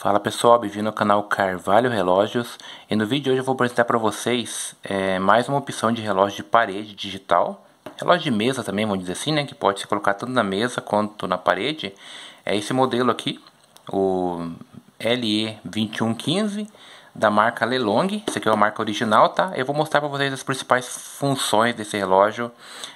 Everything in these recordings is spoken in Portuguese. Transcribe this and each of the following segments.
Fala pessoal, bem-vindo ao canal Carvalho Relógios e no vídeo de hoje eu vou apresentar para vocês é, mais uma opção de relógio de parede digital relógio de mesa também, vamos dizer assim, né, que pode se colocar tanto na mesa quanto na parede é esse modelo aqui, o LE2115 da marca Lelong. Essa aqui é uma marca original, tá? Eu vou mostrar para vocês as principais funções desse relógio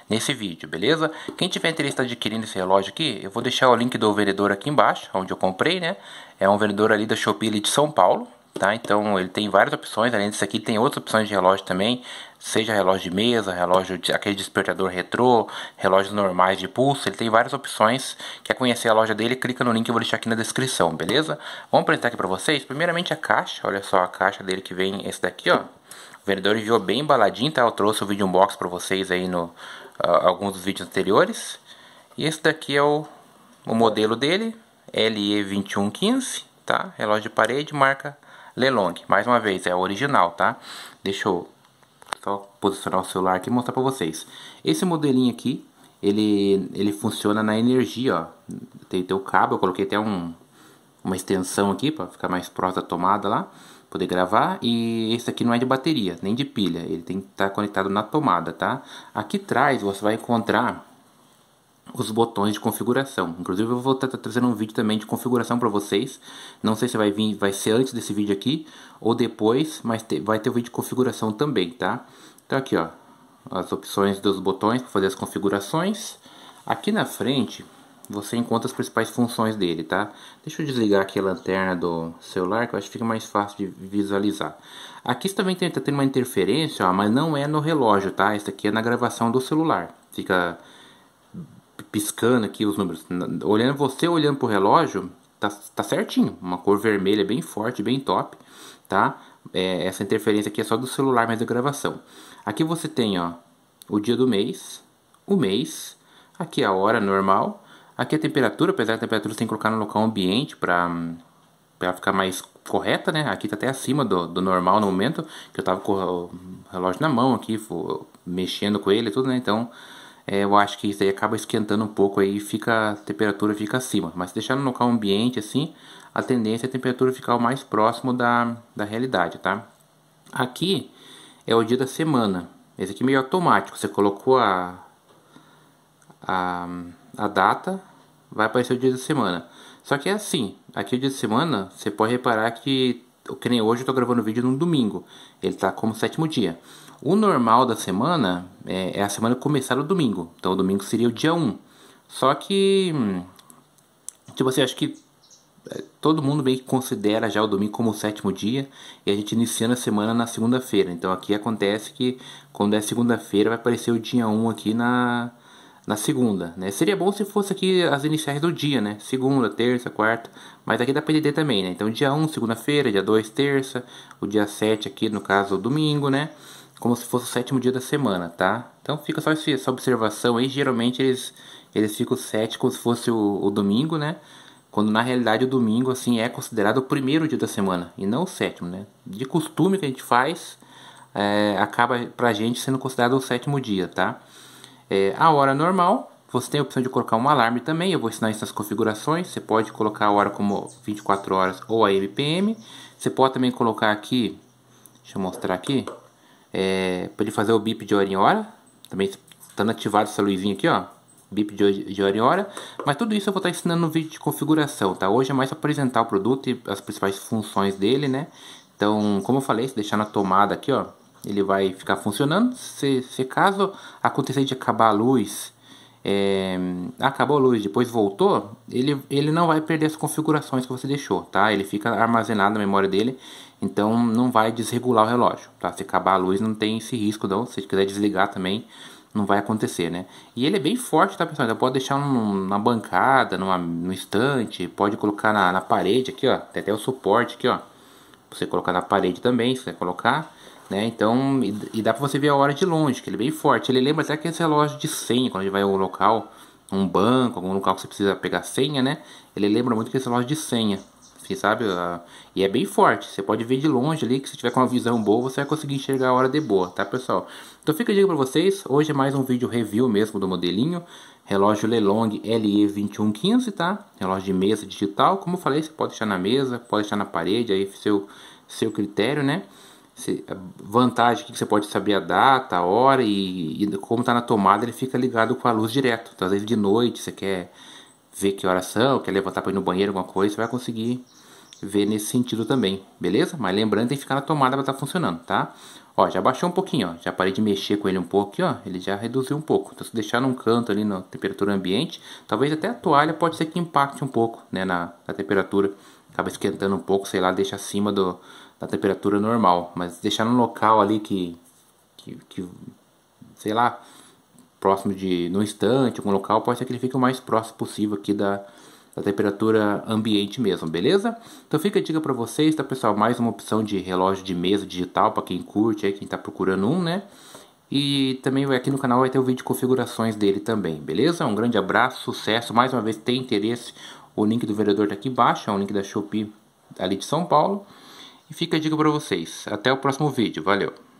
nesse vídeo, beleza? Quem tiver interesse em tá adquirindo esse relógio aqui, eu vou deixar o link do vendedor aqui embaixo, onde eu comprei, né? É um vendedor ali da Shopee é de São Paulo. Tá? Então ele tem várias opções, além disso aqui tem outras opções de relógio também, seja relógio de mesa, relógio de, aquele despertador retrô, relógios normais de pulso, ele tem várias opções. Quer conhecer a loja dele? Clica no link que eu vou deixar aqui na descrição, beleza? Vamos apresentar aqui para vocês. Primeiramente a caixa, olha só a caixa dele que vem esse daqui, ó. O vendedor enviou bem embaladinho, tá? Eu trouxe o vídeo unboxing para vocês aí no uh, alguns dos vídeos anteriores. E esse daqui é o, o modelo dele, LE2115, tá? Relógio de parede, marca Lelong. Mais uma vez, é o original, tá? Deixa eu só posicionar o celular aqui e mostrar pra vocês. Esse modelinho aqui, ele, ele funciona na energia, ó. Tem, tem o cabo, eu coloquei até um, uma extensão aqui para ficar mais próximo da tomada lá, poder gravar. E esse aqui não é de bateria, nem de pilha, ele tem que estar tá conectado na tomada, tá? Aqui atrás você vai encontrar os botões de configuração. Inclusive eu vou estar trazendo um vídeo também de configuração para vocês. Não sei se vai vir, vai ser antes desse vídeo aqui ou depois, mas te, vai ter o um vídeo de configuração também, tá? Então aqui ó, as opções dos botões para fazer as configurações. Aqui na frente você encontra as principais funções dele, tá? Deixa eu desligar aqui a lanterna do celular, que eu acho que fica mais fácil de visualizar. Aqui também está tendo uma interferência, ó, mas não é no relógio, tá? Isso aqui é na gravação do celular. Fica piscando aqui os números. Olhando você olhando pro relógio, tá, tá certinho. Uma cor vermelha bem forte, bem top, tá? É, essa interferência aqui é só do celular, mas da gravação. Aqui você tem, ó, o dia do mês, o mês, aqui a hora normal, aqui a temperatura, apesar da temperatura você tem que colocar no local ambiente para para ficar mais correta, né? Aqui tá até acima do, do, normal no momento, que eu tava com o relógio na mão aqui, mexendo com ele e tudo, né? Então, é, eu acho que isso aí acaba esquentando um pouco aí fica a temperatura fica acima. Mas se deixar no local ambiente assim, a tendência é a temperatura ficar o mais próximo da, da realidade, tá? Aqui é o dia da semana. Esse aqui é meio automático. Você colocou a, a, a data, vai aparecer o dia da semana. Só que é assim, aqui é o dia de semana, você pode reparar que que nem hoje eu tô gravando vídeo no domingo. Ele tá como sétimo dia. O normal da semana é, é a semana começar no domingo. Então o domingo seria o dia 1. Só que. Hum, tipo assim, acho que é, todo mundo meio que considera já o domingo como o sétimo dia e a gente iniciando a semana na segunda-feira. Então aqui acontece que quando é segunda-feira vai aparecer o dia 1 aqui na na segunda, né? Seria bom se fosse aqui as iniciais do dia, né? Segunda, terça, quarta, mas aqui dá pra entender também, né? Então dia 1, segunda-feira, dia 2, terça, o dia 7 aqui, no caso, domingo, né? Como se fosse o sétimo dia da semana, tá? Então fica só essa observação aí, geralmente eles, eles ficam sete como se fosse o, o domingo, né? Quando na realidade o domingo, assim, é considerado o primeiro dia da semana e não o sétimo, né? De costume que a gente faz, é, acaba pra gente sendo considerado o sétimo dia, tá? é, a hora normal. Você tem a opção de colocar um alarme também, eu vou ensinar essas configurações. Você pode colocar a hora como 24 horas ou a MPM. Você pode também colocar aqui, deixa eu mostrar aqui, é, para ele fazer o bip de hora em hora. Também estando tá ativado essa luzinha aqui, ó, bip de, hora em hora. Mas tudo isso eu vou estar tá ensinando no vídeo de configuração, tá? Hoje é mais apresentar o produto e as principais funções dele, né? Então, como eu falei, se deixar na tomada aqui, ó, ele vai ficar funcionando. Se, se caso acontecer de acabar a luz, é, acabou a luz, depois voltou, ele, ele não vai perder as configurações que você deixou, tá? Ele fica armazenado na memória dele, então não vai desregular o relógio, tá? Se acabar a luz não tem esse risco não, se quiser desligar também não vai acontecer, né? E ele é bem forte, tá pessoal? Então pode deixar num, na bancada, numa, no estante, pode colocar na, na parede aqui, ó, tem até o suporte aqui, ó, você colocar na parede também, se você colocar. Né? Então, e, e dá para você ver a hora de longe, que ele é bem forte. Ele lembra até que esse relógio de senha, quando a gente vai a um local, um banco, algum local que você precisa pegar senha, né? Ele lembra muito que esse relógio de senha. Você assim, sabe? Ah, e é bem forte. Você pode ver de longe ali, que se tiver com uma visão boa, você vai conseguir enxergar a hora de boa, tá, pessoal? Então fica a dica pra vocês. Hoje é mais um vídeo review mesmo do modelinho. Relógio Lelong LE2115, tá? Relógio de mesa digital. Como eu falei, você pode deixar na mesa, pode deixar na parede, aí seu, seu critério, né? vantagem que você pode saber a data, a hora e, e como está na tomada, ele fica ligado com a luz direto. Então, às vezes de noite você quer ver que horas são, quer levantar para ir no banheiro, alguma coisa, você vai conseguir ver nesse sentido também, beleza? Mas lembrando, tem que ficar na tomada para estar tá funcionando, tá? Ó, já baixou um pouquinho, ó. Já parei de mexer com ele um pouco aqui, ó. Ele já reduziu um pouco. Então, se deixar num canto ali na temperatura ambiente, talvez até a toalha pode ser que impacte um pouco, né, na, na temperatura acaba esquentando um pouco, sei lá, deixa acima do, da temperatura normal. Mas deixar num local ali que, que, que sei lá, próximo de no estante, algum local, pode ser que ele fique o mais próximo possível aqui da, da temperatura ambiente mesmo, beleza? Então fica a dica para vocês, tá pessoal? Mais uma opção de relógio de mesa digital para quem curte, aí quem está procurando um, né? E também aqui no canal vai ter o vídeo de configurações dele também, beleza? Um grande abraço, sucesso. Mais uma vez, tem interesse, o link do vendedor está aqui embaixo, é um link da Shopee ali de São Paulo. E fica a dica para vocês. Até o próximo vídeo. Valeu!